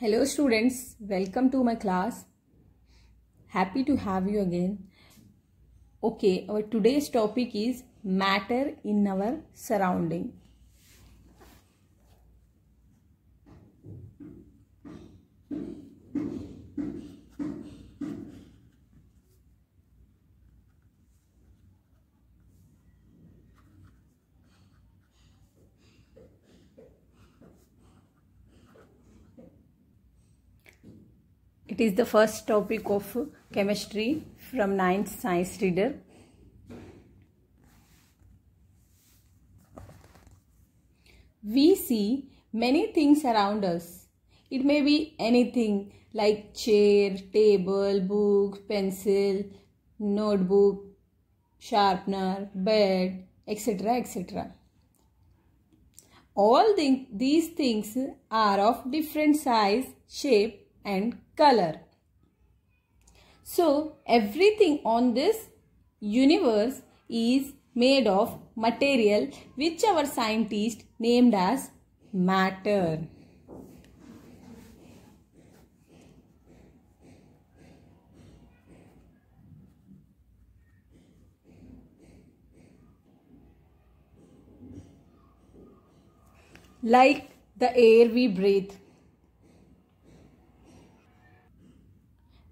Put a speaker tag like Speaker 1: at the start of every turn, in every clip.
Speaker 1: Hello students, welcome to my class. Happy to have you again. Okay, our today's topic is matter in our surrounding. It is the first topic of chemistry from 9th science reader. We see many things around us. It may be anything like chair, table, book, pencil, notebook, sharpener, bed, etc. etc. All the, these things are of different size, shape and color. So everything on this universe is made of material which our scientist named as matter. Like the air we breathe.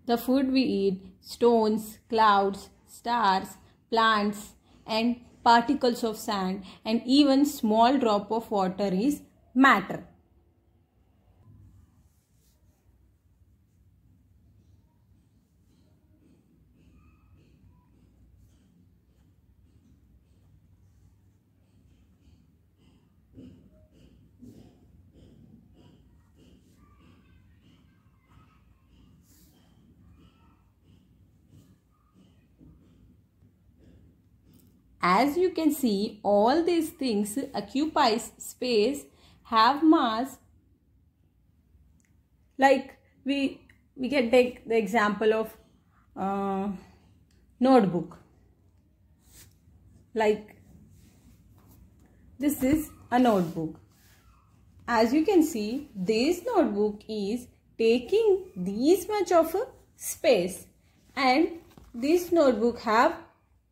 Speaker 1: the food we eat, stones, clouds, stars, plants and particles of sand and even small drop of water is matter. As you can see, all these things occupies space, have mass. Like we, we can take the example of uh, notebook. Like this is a notebook. As you can see, this notebook is taking this much of a space and this notebook have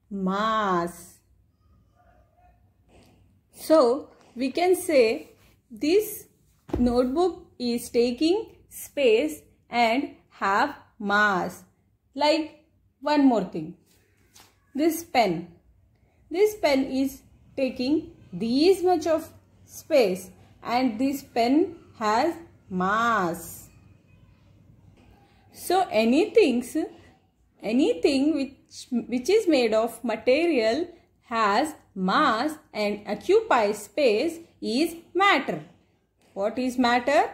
Speaker 1: mass so we can say this notebook is taking space and have mass. Like one more thing. This pen. This pen is taking this much of space and this pen has mass. So anything, anything which, which is made of material has mass and occupy space is matter. What is matter?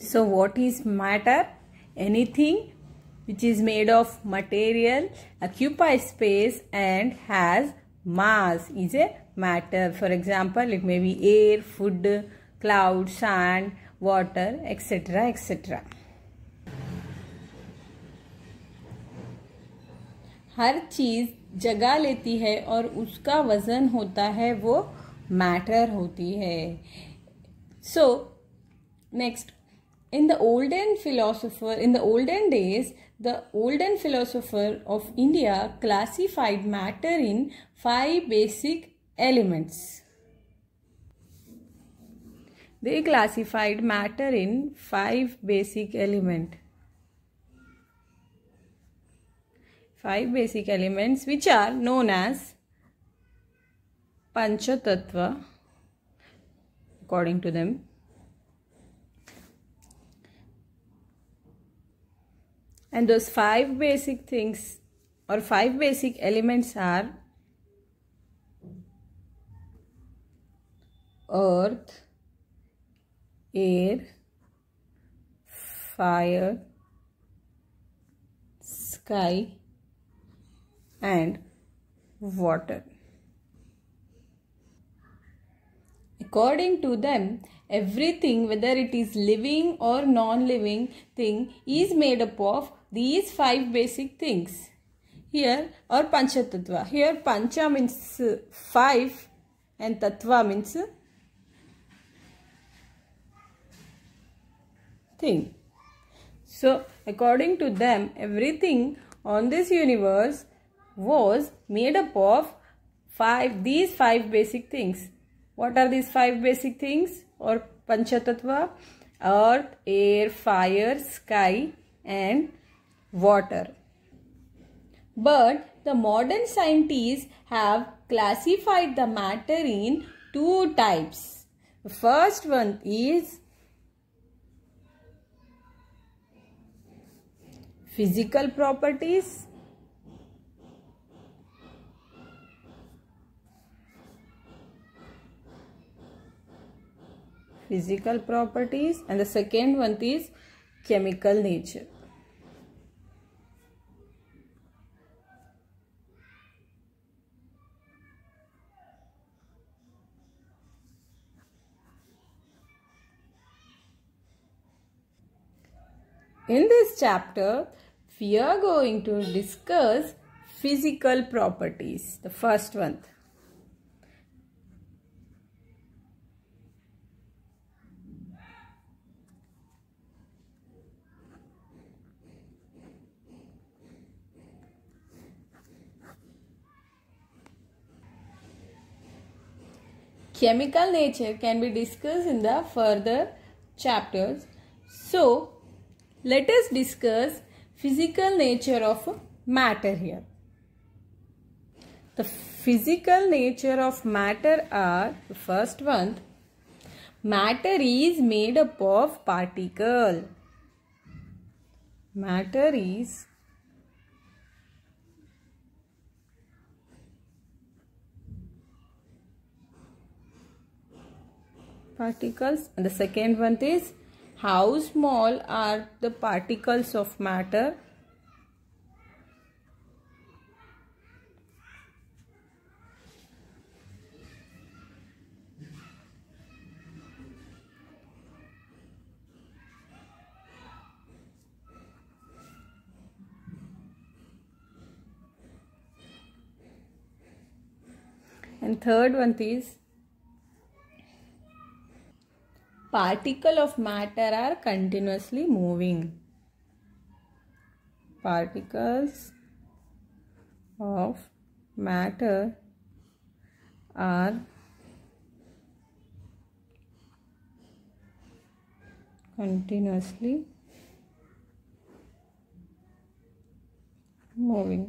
Speaker 1: so what is matter anything which is made of material occupies space and has mass is a matter for example it may be air food cloud sand water etc etc हर चीज़ जगा लेती है और उसका वज़न होता है वो matter होती है so next in the olden philosopher in the olden days the olden philosopher of india classified matter in five basic elements they classified matter in five basic element five basic elements which are known as panchatattva according to them and those five basic things or five basic elements are earth air fire sky and water according to them everything whether it is living or non living thing is made up of these five basic things. Here or Pancha Tattva. Here Pancha means five and Tattva means thing. So according to them everything on this universe was made up of five these five basic things. What are these five basic things or Panchatattva? Earth, air, fire, sky and water. But the modern scientists have classified the matter in two types. The first one is physical properties physical properties and the second one is chemical nature. In this chapter, we are going to discuss physical properties. The first one. Chemical nature can be discussed in the further chapters. So, let us discuss physical nature of matter here. The physical nature of matter are the first one. Matter is made up of particle. Matter is particles and the second one is how small are the particles of matter and third one is particle of matter are continuously moving. Particles of matter are continuously moving.